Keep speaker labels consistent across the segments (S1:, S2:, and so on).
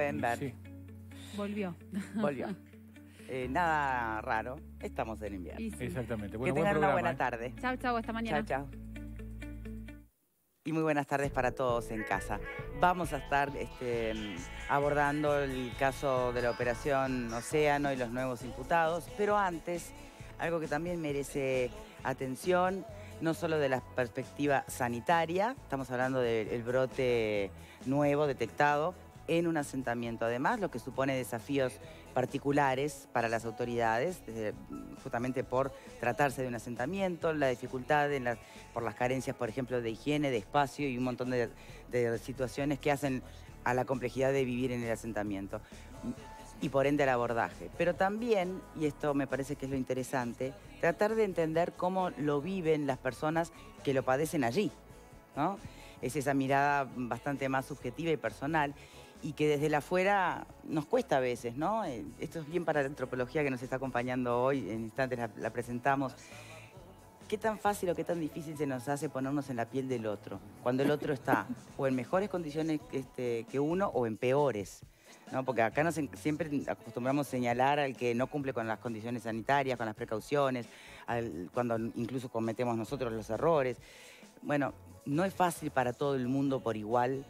S1: pueden ver. Sí. Volvió. Volvió. Eh, nada raro. Estamos en invierno. Exactamente. que tengan una buena ¿eh? tarde. Chao, chao. Hasta mañana. Chao, chao. Y muy buenas tardes para todos en casa. Vamos a estar este, abordando el caso de la operación Océano y los nuevos imputados, pero antes, algo que también merece atención, no solo de la perspectiva sanitaria, estamos hablando del brote nuevo detectado, en un asentamiento. Además, lo que supone desafíos particulares para las autoridades, justamente por tratarse de un asentamiento, la dificultad por las carencias, por ejemplo, de higiene, de espacio y un montón de, situaciones que hacen a la complejidad de vivir en el asentamiento y por ende al abordaje. Pero también, y esto me parece que es lo interesante, tratar de entender cómo lo viven las personas que lo padecen allí. Es esa mirada bastante más subjetiva y personal y que desde la afuera nos cuesta a veces, ¿no? Eh, esto es bien para la antropología que nos está acompañando hoy, en instantes la, presentamos. ¿Qué tan fácil o qué tan difícil se nos hace ponernos en la piel del otro? Cuando el otro está o en mejores condiciones que, este, uno o en peores. ¿no? Porque acá nos, siempre acostumbramos señalar al que no cumple con las condiciones sanitarias, con las precauciones, cuando incluso cometemos nosotros los errores. Bueno, no es fácil para todo el mundo por igual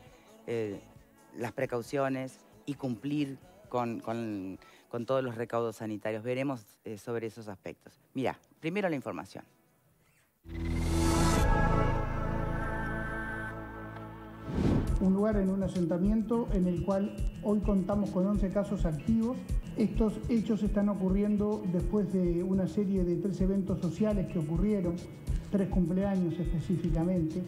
S1: eh, las precauciones y cumplir con, todos los recaudos sanitarios. Veremos eh, sobre esos aspectos. Mira, primero la información.
S2: un lugar en un asentamiento en el cual hoy contamos con 11 casos activos. Estos hechos están ocurriendo después de una serie de tres eventos sociales que ocurrieron, tres cumpleaños específicamente,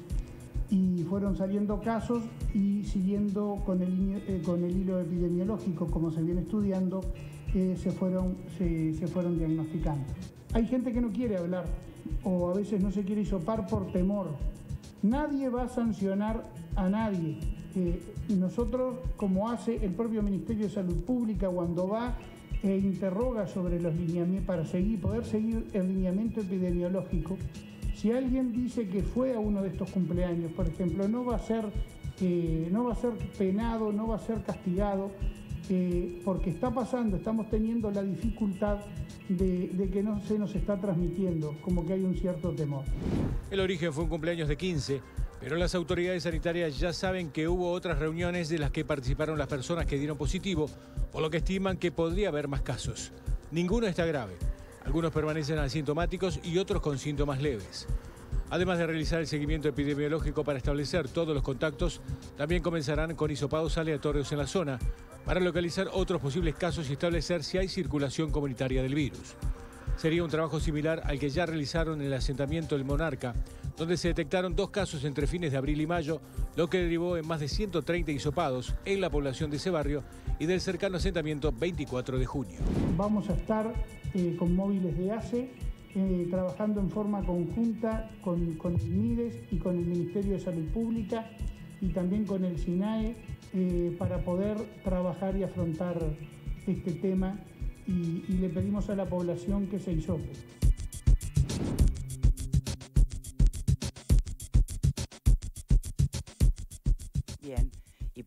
S2: y fueron saliendo casos y siguiendo con el, eh, con el hilo epidemiológico como se viene estudiando, eh, se, fueron, se, fueron diagnosticando. Hay gente que no quiere hablar o a veces no se quiere sopar por temor. Nadie va a sancionar a nadie. Eh, y nosotros, como hace el propio Ministerio de Salud Pública cuando va e interroga sobre los lineamientos para seguir, poder seguir el lineamiento epidemiológico, si alguien dice que fue a uno de estos cumpleaños, por ejemplo, no va a ser, eh, no va a ser penado, no va a ser castigado, eh, porque está pasando, estamos teniendo la dificultad de, de, que no se nos está transmitiendo, como que hay un cierto temor.
S3: El origen fue un cumpleaños de 15, pero las autoridades sanitarias ya saben que hubo otras reuniones de las que participaron las personas que dieron positivo, por lo que estiman que podría haber más casos. Ninguno está grave. Algunos permanecen asintomáticos y otros con síntomas leves. Además de realizar el seguimiento epidemiológico para establecer todos los contactos, también comenzarán con hisopados aleatorios en la zona para localizar otros posibles casos y establecer si hay circulación comunitaria del virus. Sería un trabajo similar al que ya realizaron en el asentamiento del Monarca, donde se detectaron dos casos entre fines de abril y mayo, lo que derivó en más de 130 hisopados en la población de ese barrio y del cercano asentamiento 24 de junio.
S2: Vamos a estar eh, con móviles de ACE eh, trabajando en forma conjunta con, con MIDES y con el Ministerio de Salud Pública y también con el SINAE eh, para poder trabajar y afrontar este tema y, y le pedimos a la población que se hisope.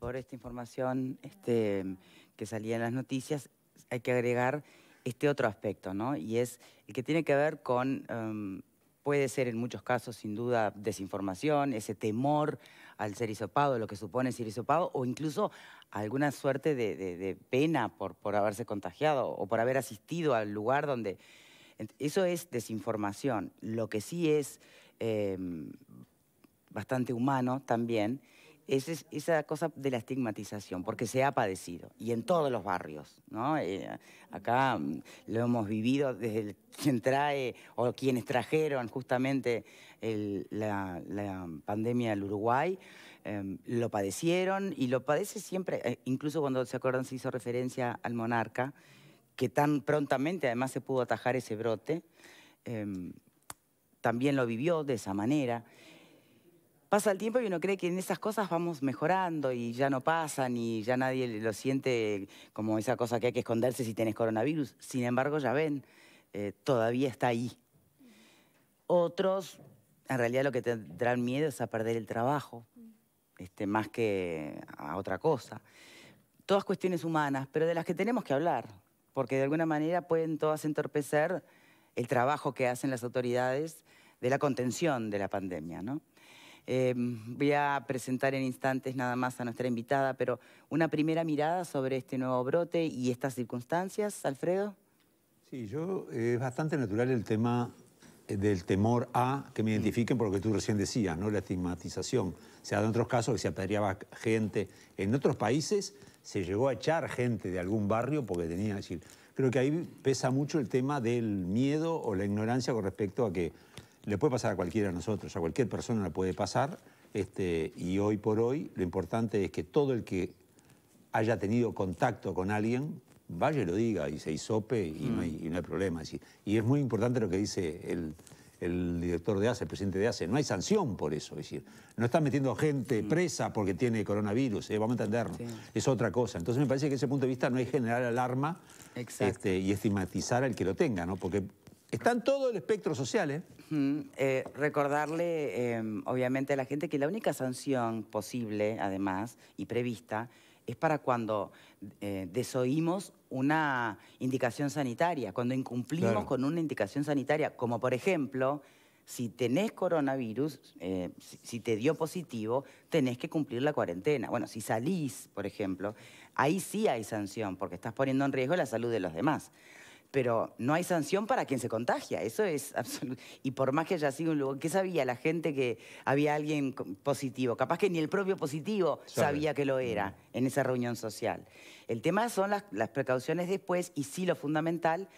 S1: por esta información este, que salía en las noticias, hay que agregar este otro aspecto, ¿no? Y es el que tiene que ver con, em, puede ser en muchos casos sin duda desinformación, ese temor al ser hisopado, lo que supone ser hisopado, o incluso alguna suerte de, pena por, haberse contagiado o por haber asistido al lugar donde... Eso es desinformación. Lo que sí es em, bastante humano también es, esa cosa de la estigmatización, porque se ha padecido, y en todos los barrios, ¿no? Eh, acá mm, lo hemos vivido desde el, quien trae o quienes trajeron justamente la, pandemia al Uruguay, em, lo padecieron y lo padece siempre, eh, incluso cuando se acuerdan se hizo referencia al monarca, que tan prontamente además se pudo atajar ese brote, em, también lo vivió de esa manera pasa el tiempo y uno cree que en esas cosas vamos mejorando y ya no pasan y ya nadie lo siente como esa cosa que hay que esconderse si tenés coronavirus. Sin embargo, ya ven, eh, todavía está ahí. Otros, en realidad lo que tendrán miedo es a perder el trabajo, este, más que a otra cosa. Todas cuestiones humanas, pero de las que tenemos que hablar, porque de alguna manera pueden todas entorpecer el trabajo que hacen las autoridades de la contención de la pandemia, ¿no? Eh, voy a presentar en instantes nada más a nuestra invitada, pero una primera mirada sobre este nuevo brote y estas circunstancias, Alfredo.
S3: Sí, yo eh, es bastante natural el tema eh, del temor a que me mm. identifiquen por lo que tú recién decías, ¿no? La estigmatización. Se ha dado en otros casos que se apedreaba gente. En otros países se llegó a echar gente de algún barrio porque tenía... Decir, creo que ahí pesa mucho el tema del miedo o la ignorancia con respecto a que le puede pasar a cualquiera de nosotros, a cualquier persona le puede pasar, este, y hoy por hoy lo importante es que todo el que haya tenido contacto con alguien, vaya y lo diga, y se hisope y, no, mm. hay, problema. Y es muy importante lo que dice el, director de ASE, el presidente de ASE, no hay sanción por eso. decir, no están metiendo gente mm. presa porque tiene coronavirus, eh, vamos a entenderlo Es otra cosa. Entonces me
S1: parece que desde ese punto de vista no hay generar alarma este,
S3: y estigmatizar al que lo tenga, ¿no? Porque
S1: Está en todo el espectro social, ¿eh? eh recordarle, em, obviamente, a la gente que la única sanción posible, además, y prevista, es para cuando eh, desoímos una indicación sanitaria, cuando incumplimos con una indicación sanitaria, como por ejemplo, si tenés coronavirus, eh, si, te dio positivo, tenés que cumplir la cuarentena. Bueno, si salís, por ejemplo, ahí sí hay sanción, porque estás poniendo en riesgo la salud de los demás pero no hay sanción para quien se contagia, eso es absoluto. Y por más que haya sido un lugar, ¿qué sabía la gente que había alguien positivo? Capaz que ni el propio positivo sabía que lo era mm. en esa reunión social. El tema son las, precauciones después y sí lo fundamental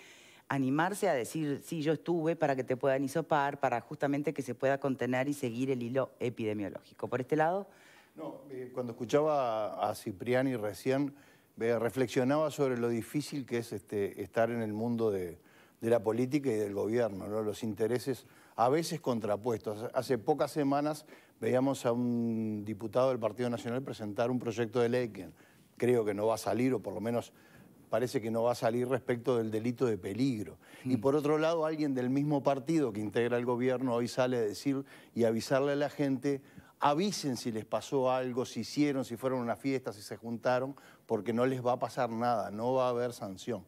S1: animarse a decir, sí, yo estuve para que te puedan hisopar, para justamente que se pueda contener y seguir el hilo epidemiológico. ¿Por este lado? No, eh, cuando escuchaba a Cipriani recién,
S3: reflexionaba sobre lo difícil que es este, estar en el mundo de, la política y del gobierno, los intereses a veces contrapuestos. Hace pocas semanas veíamos a un diputado del Partido Nacional presentar un proyecto de ley que creo que no va a salir, o por lo menos parece que no va a salir respecto del delito de peligro. Y mm. por otro lado, alguien del mismo partido que integra el gobierno hoy sale a decir y avisarle a la gente avisen si les pasó algo, si hicieron, si fueron a una fiesta, si se juntaron, porque no les va a pasar nada, no va a haber sanción.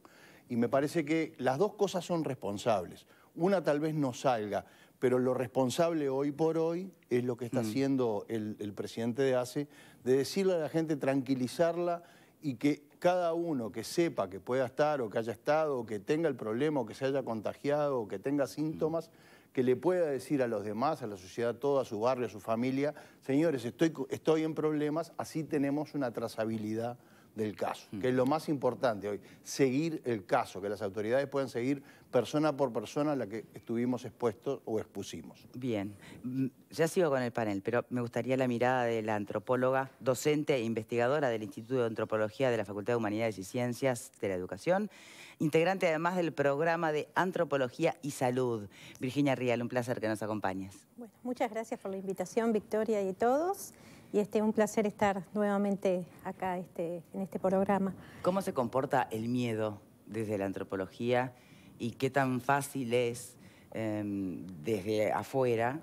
S3: Y me parece que las dos cosas son responsables. Una tal vez no salga, pero lo responsable hoy por hoy es lo que está mm. haciendo el, presidente de ACE, de decirle a la gente, tranquilizarla y que cada uno que sepa que pueda estar o que haya estado que tenga el problema o que se haya contagiado o que tenga mm. síntomas, que le pueda decir a los demás, a la sociedad toda, a su barrio, a su familia, señores, estoy, estoy en problemas, así tenemos una trazabilidad del caso, mm. que es lo más importante hoy, seguir el caso, que las autoridades puedan seguir persona por persona la que estuvimos expuestos o expusimos.
S1: Bien, mm, ya sigo con el panel, pero me gustaría la mirada de la antropóloga, docente e investigadora del Instituto de Antropología de la Facultad de Humanidades y Ciencias de la Educación, integrante además del programa de Antropología y Salud. Virginia Rial, un placer que nos acompañes.
S4: Bueno, muchas gracias por la invitación, Victoria y todos y este, un placer estar nuevamente acá este, en este programa.
S1: ¿Cómo se comporta el miedo desde la antropología y qué tan fácil es em, desde afuera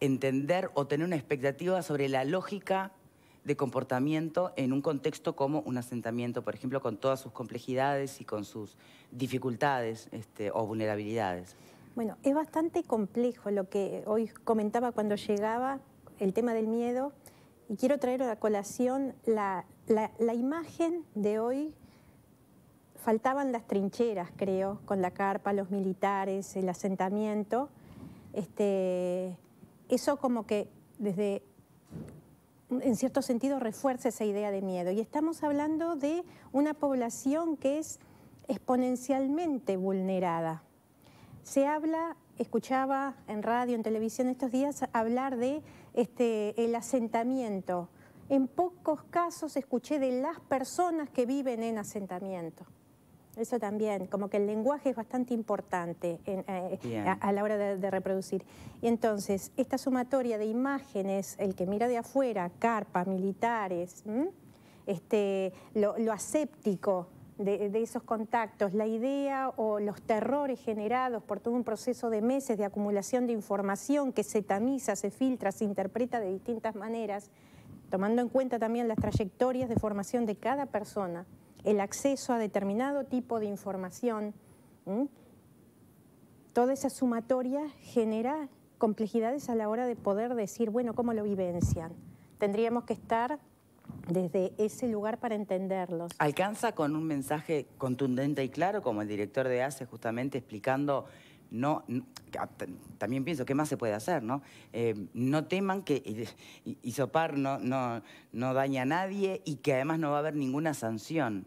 S1: entender o tener una expectativa sobre la lógica de comportamiento en un contexto como un asentamiento, por ejemplo, con todas sus complejidades y con sus dificultades este, o vulnerabilidades?
S4: Bueno, es bastante complejo lo que hoy comentaba cuando llegaba, el tema del miedo y quiero traer a la colación la, imagen de hoy faltaban las trincheras, creo, con la carpa, los militares, el asentamiento. Este, eso como que desde, en cierto sentido, refuerza esa idea de miedo. Y estamos hablando de una población que es exponencialmente vulnerada. Se habla, escuchaba en radio, en televisión estos días, hablar de este, el asentamiento. En pocos casos escuché de las personas que viven en asentamiento. Eso también, como que el lenguaje es bastante importante eh, a, la hora de, reproducir. Y entonces, esta sumatoria de imágenes, el que mira de afuera, carpa, militares, este, lo aséptico, de, esos contactos, la idea o los terrores generados por todo un proceso de meses de acumulación de información que se tamiza, se filtra, se interpreta de distintas maneras, tomando en cuenta también las trayectorias de formación de cada persona, el acceso a determinado tipo de información, toda esa sumatoria genera complejidades a la hora de poder decir, bueno, ¿cómo lo vivencian? Tendríamos que estar desde ese lugar para entenderlos.
S1: ¿Alcanza con un mensaje contundente y claro, como el director de ACE justamente explicando, no, también pienso, ¿qué más se puede hacer? No, eh, no teman que Isopar no, no, no daña a nadie y que además no va a haber ninguna sanción.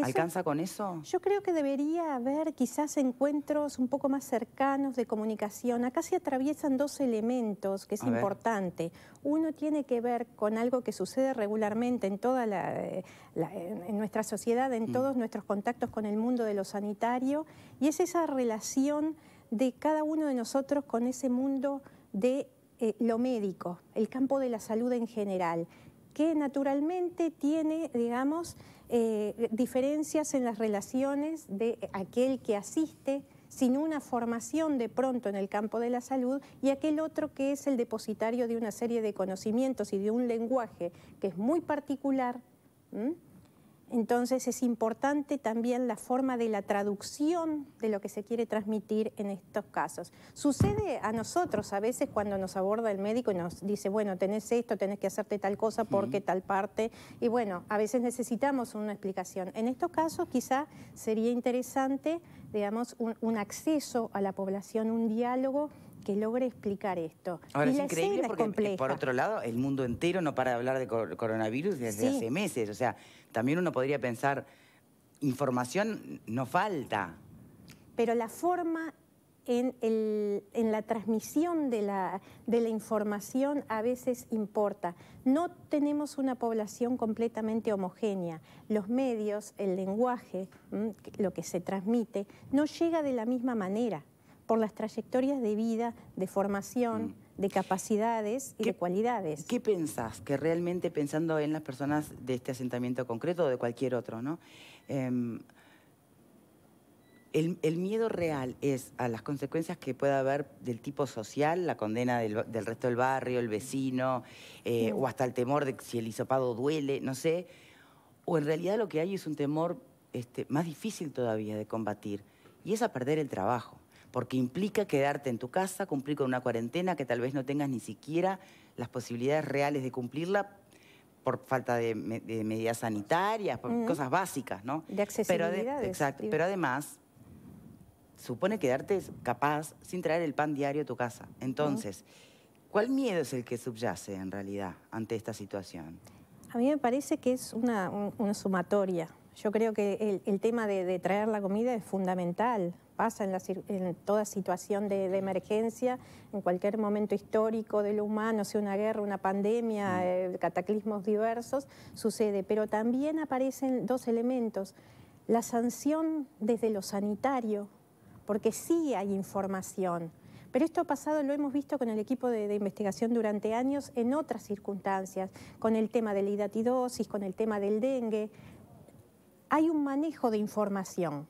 S1: ¿Alcanza con eso?
S4: Yo creo que debería haber quizás encuentros un poco más cercanos de comunicación. Acá se atraviesan dos elementos que es importante. Uno tiene que ver con algo que sucede regularmente en toda la, eh, en nuestra sociedad, en mm. todos nuestros contactos con el mundo de lo sanitario, y es esa relación de cada uno de nosotros con ese mundo de eh, lo médico, el campo de la salud en general, que naturalmente tiene, digamos, eh, diferencias en las relaciones de aquel que asiste sin una formación de pronto en el campo de la salud y aquel otro que es el depositario de una serie de conocimientos y de un lenguaje que es muy particular. Entonces es importante también la forma de la traducción de lo que se quiere transmitir en estos casos. Sucede a nosotros a veces cuando nos aborda el médico y nos dice, bueno, tenés esto, tenés que hacerte tal cosa porque tal parte, y bueno, a veces necesitamos una explicación. En estos casos quizá sería interesante, digamos, un, acceso a la población, un diálogo que logre explicar esto. Ahora, y es increíble porque, eh,
S1: por otro lado, el mundo entero no para de hablar de coronavirus desde hace meses. O sea, también uno podría pensar, información no falta.
S4: Pero la forma en, la transmisión de la, información a veces importa. No tenemos una población completamente homogénea. Los medios, el lenguaje, lo que se transmite, no llega de la misma manera por las trayectorias de vida, de formación, mm de capacidades y de
S1: cualidades. ¿Qué pensás? Que realmente pensando en las personas de este asentamiento concreto o de cualquier otro, ¿no? Em, el, miedo real es a las consecuencias que pueda haber del tipo social, la condena del, resto del barrio, el vecino, eh, o hasta el temor de si el hisopado duele, no sé. O en realidad lo que hay es un temor este, más difícil todavía de combatir, y es a perder el trabajo porque implica quedarte en tu casa, cumplir con una cuarentena que tal vez no tengas ni siquiera las posibilidades reales de cumplirla por falta de, medidas sanitarias, por cosas básicas, ¿no? De accesibilidad. exacto, pero además supone quedarte capaz sin traer el pan diario a tu casa. Entonces, ¿cuál miedo es el que subyace en realidad ante esta situación?
S4: A mí me parece que es una, sumatoria. Yo creo que el, tema de, de, traer la comida es fundamental pasa en, toda situación de, emergencia, en cualquier momento histórico de lo humano, sea una guerra, una pandemia, mm. eh, cataclismos diversos, sucede. Pero también aparecen dos elementos. La sanción desde lo sanitario, porque sí hay información. Pero esto pasado lo hemos visto con el equipo de, investigación durante años en otras circunstancias, con el tema de la hidatidosis, con el tema del dengue. Hay un manejo de información.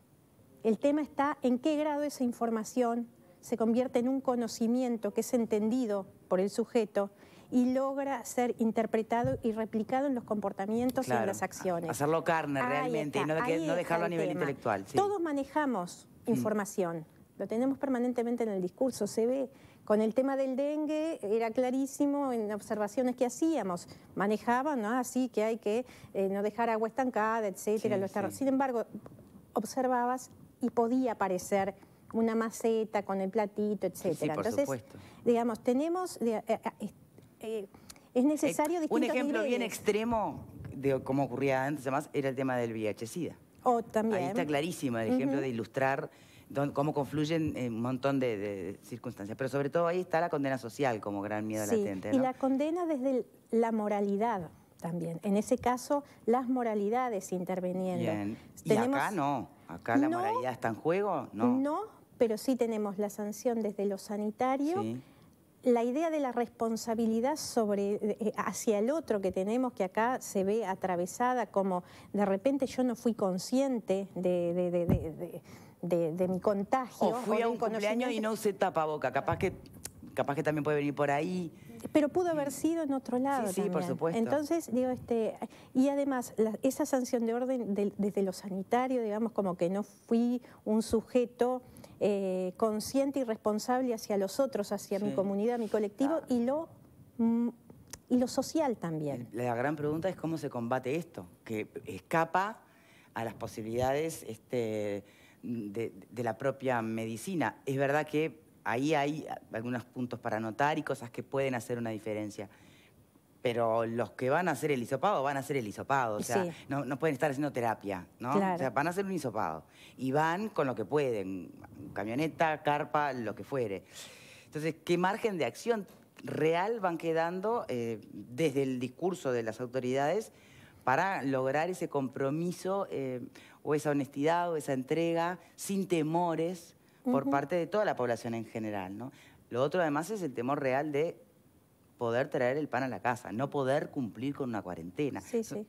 S4: El tema está en qué grado esa información se convierte en un conocimiento que es entendido por el sujeto y logra ser interpretado y replicado en los comportamientos y en las acciones. Hacerlo carne realmente y no, dejarlo a nivel intelectual. Todos manejamos mm. información, lo tenemos permanentemente en el discurso, se ve. Con el tema del dengue era clarísimo en observaciones que hacíamos. Manejaban, ¿no? así que hay que eh, no dejar agua estancada, etcétera. Sin embargo, observabas y podía aparecer una maceta con el platito, etcétera. por Entonces, supuesto. digamos, tenemos eh, eh, eh,
S1: es necesario Un ejemplo bien extremo de cómo ocurría antes, además, era el tema del VIH-Sida. Oh, también. Ahí está clarísimo el ejemplo de ilustrar cómo confluyen un montón de, circunstancias. Pero sobre todo ahí está la condena social como gran miedo latente. Y la
S4: condena desde la moralidad también. En ese caso, las moralidades interviniendo. Bien.
S1: Y acá no, acá la moralidad está en juego, ¿no? No,
S4: pero sí tenemos la sanción desde lo sanitario. La idea de la responsabilidad sobre, eh, eh, hacia el otro que tenemos, que acá se ve atravesada como de repente yo no fui consciente de, de, de, de, mi contagio. O fui a un cumpleaños y no
S1: se tapa boca capaz que, capaz que también puede venir por ahí
S4: pero pudo haber mm. sido en otro lado. Sí, por supuesto. Entonces, digo, este, y además, esa sanción de orden desde lo sanitario, digamos, como que no fui un sujeto eh, consciente y responsable hacia los otros, hacia mi comunidad, mi colectivo, ah. y lo mm, y lo social también.
S1: La gran pregunta es cómo se combate esto, que escapa a las posibilidades este, de, la propia medicina. Es verdad que ahí hay algunos puntos para notar y cosas que pueden hacer una diferencia. Pero los que van a hacer el hisopado van a hacer el hisopado. O sea, no, pueden estar haciendo terapia, ¿no? O sea, van a hacer un hisopado. Y van con lo que pueden, camioneta, carpa, lo que fuere. Entonces, ¿qué margen de acción real van quedando eh, desde el discurso de las autoridades para lograr ese compromiso eh, o esa honestidad o esa entrega sin temores? por parte de toda la población en general, ¿no? Lo otro además es el temor real de poder traer el pan a la casa, no poder cumplir con una cuarentena. Sí, sí.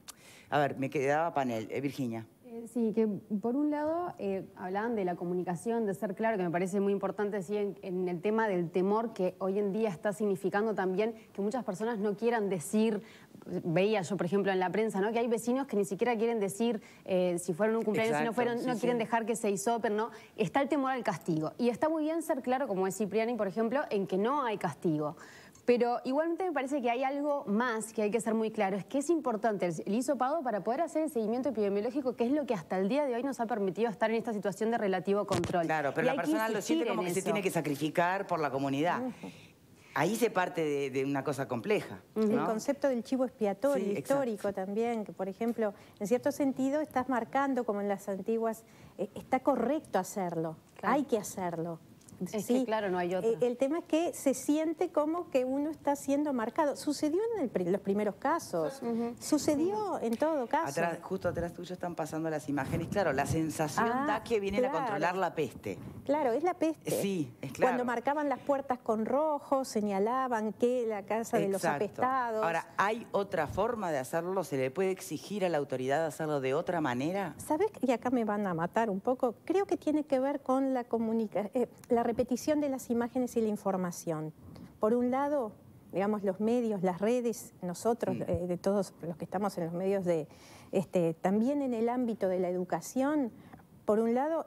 S1: A ver, me quedaba panel, eh, Virginia.
S4: Eh, sí, que por un lado eh, hablaban de la comunicación, de ser claro, que me parece muy importante sí, en, el tema del temor que hoy en día está significando también que muchas personas no quieran decir veía yo, por ejemplo, en la prensa, ¿no? Que hay vecinos que ni siquiera quieren decir eh, si fueron un cumpleaños, no fueron, no quieren dejar que se hisopen, ¿no? Está el temor al castigo. Y está muy bien ser claro, como es Cipriani, por ejemplo, en que no hay castigo. Pero igualmente me parece que hay algo más que hay que ser muy claro, es que es importante el hisopado para poder hacer el seguimiento epidemiológico, que es lo que hasta el día de hoy nos ha permitido estar en esta situación de relativo control.
S1: Claro, pero la persona lo siente como que se tiene que sacrificar por la comunidad ahí se parte de, una cosa compleja. El concepto
S4: del chivo expiatorio histórico también, que por ejemplo, en cierto sentido estás marcando como en las antiguas, eh, está correcto hacerlo, hay que hacerlo sí, claro, no hay eh, otro. el tema es que se siente como que uno está siendo marcado. Sucedió en los primeros casos, sucedió en todo caso.
S1: justo atrás tuyo están pasando las imágenes. Claro, la sensación ah, da que vienen a controlar la peste.
S4: Claro, es la peste.
S1: Sí, es claro. Cuando
S4: marcaban las puertas con rojo, señalaban que la casa de los apestados. Ahora,
S1: ¿hay otra forma de hacerlo? ¿Se le puede exigir a la autoridad hacerlo de otra manera?
S4: ¿Sabes? Y acá me van a matar un poco. Creo que tiene que ver con la comunicación, eh, repetición de las imágenes y la información. Por un lado, digamos, los medios, las redes, nosotros, eh, de todos los que estamos en los medios de, este, también en el ámbito de la educación, por un lado,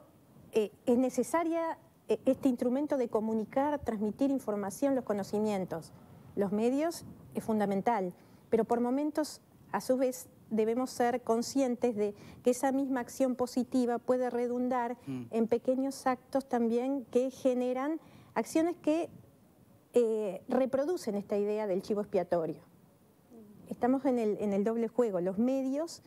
S4: eh, es necesaria eh, este instrumento de comunicar, transmitir información, los conocimientos. Los medios es fundamental, pero por momentos, a su vez, debemos ser conscientes de que esa misma acción positiva puede redundar mm. en pequeños actos también que generan acciones que eh, reproducen esta idea del chivo expiatorio. Estamos en el, en el doble juego, los medios,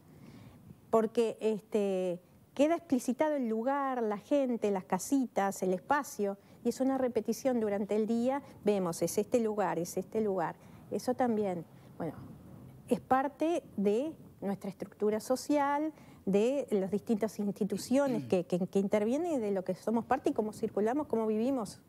S4: porque este, queda explicitado el lugar, la gente, las casitas, el espacio, y es una repetición durante el día, vemos, es este lugar, es este lugar. Eso también, bueno, es parte de nuestra estructura social, de las distintas instituciones que, que, intervienen de lo que somos parte y cómo circulamos, cómo vivimos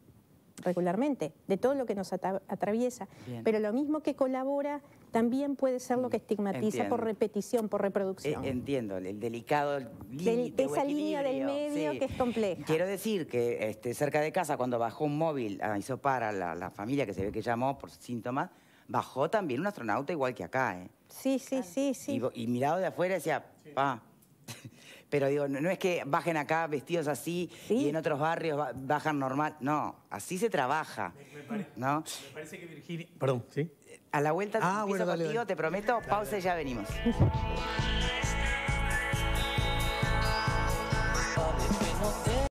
S4: regularmente, de todo lo que nos atraviesa. Pero lo mismo que colabora también puede ser lo mm, que estigmatiza por repetición, por reproducción. Eh,
S1: entiendo, el delicado esa línea del medio que es compleja. Quiero decir que este, cerca de casa, cuando bajó un móvil hizo para la, la familia que se ve que llamó por síntomas, bajó también un astronauta igual que acá, ¿eh? Sí, sí, sí, sí. Y, mirado de afuera decía, pa. Pero digo, no, es que bajen acá vestidos así y en otros barrios bajan normal. No, así se trabaja. Me, ¿no? parece que Virginia... Perdón, ¿sí? A la vuelta ah, contigo, te prometo, pausa y ya venimos.